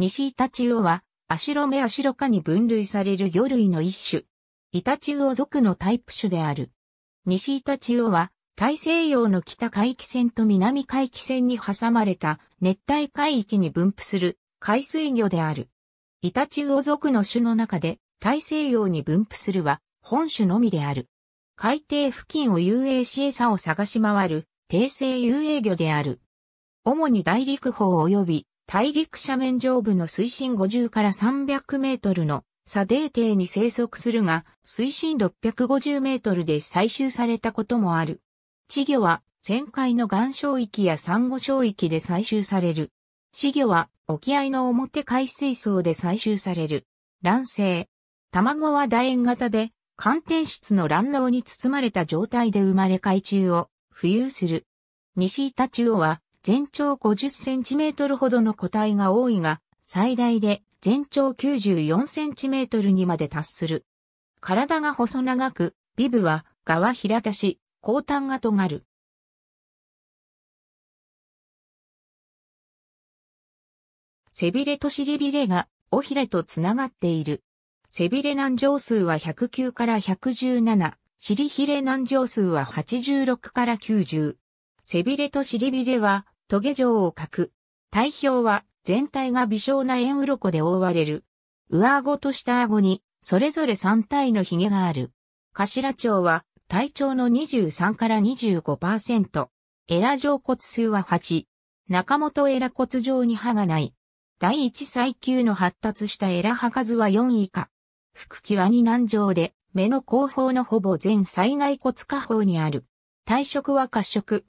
西イタチウオは、アシロメアシロ科に分類される魚類の一種。イタチウオ属のタイプ種である。西イタチウオは、大西洋の北海域線と南海域線に挟まれた熱帯海域に分布する海水魚である。イタチウオ属の種の中で大西洋に分布するは本種のみである。海底付近を遊泳し餌を探し回る低性遊泳魚である。主に大陸法及び大陸斜面上部の水深50から300メートルの砂泥底に生息するが、水深650メートルで採集されたこともある。稚魚は旋回の岩礁域や珊瑚礁域で採集される。稚魚は沖合の表海水槽で採集される。卵生。卵は楕円型で、寒天質の卵嚢に包まれた状態で生まれ海中を浮遊する。西イタチオは全長50センチメートルほどの個体が多いが、最大で全長94センチメートルにまで達する。体が細長く、ビブは側平たし、後端が尖る。背びれと尻びれが尾ひれとつながっている。背びれ南上数は109から117、尻ひれ南上数は86から90。背びれと尻びれはトゲ状を描く。体表は全体が微小な円鱗で覆われる。上顎と下顎にそれぞれ3体の髭がある。頭長は体長の23から25%。エラ上骨数は8。中本エラ骨状に歯がない。第一最級の発達したエラ歯数は4以下。腹際に難上で、目の後方のほぼ全災害骨下方にある。体色は褐色、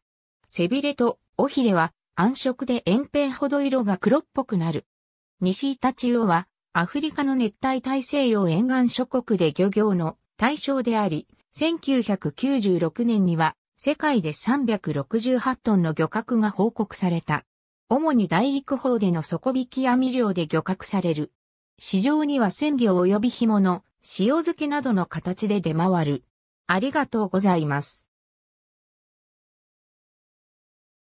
背びれと尾ひれは暗色で円辺ほど色が黒っぽくなる。西イタチウオはアフリカの熱帯大西洋沿岸諸国で漁業の対象であり、1996年には世界で368トンの漁獲が報告された。主に大陸方での底引き網漁で漁獲される。市場には鮮魚及び干物、塩漬けなどの形で出回る。ありがとうございます。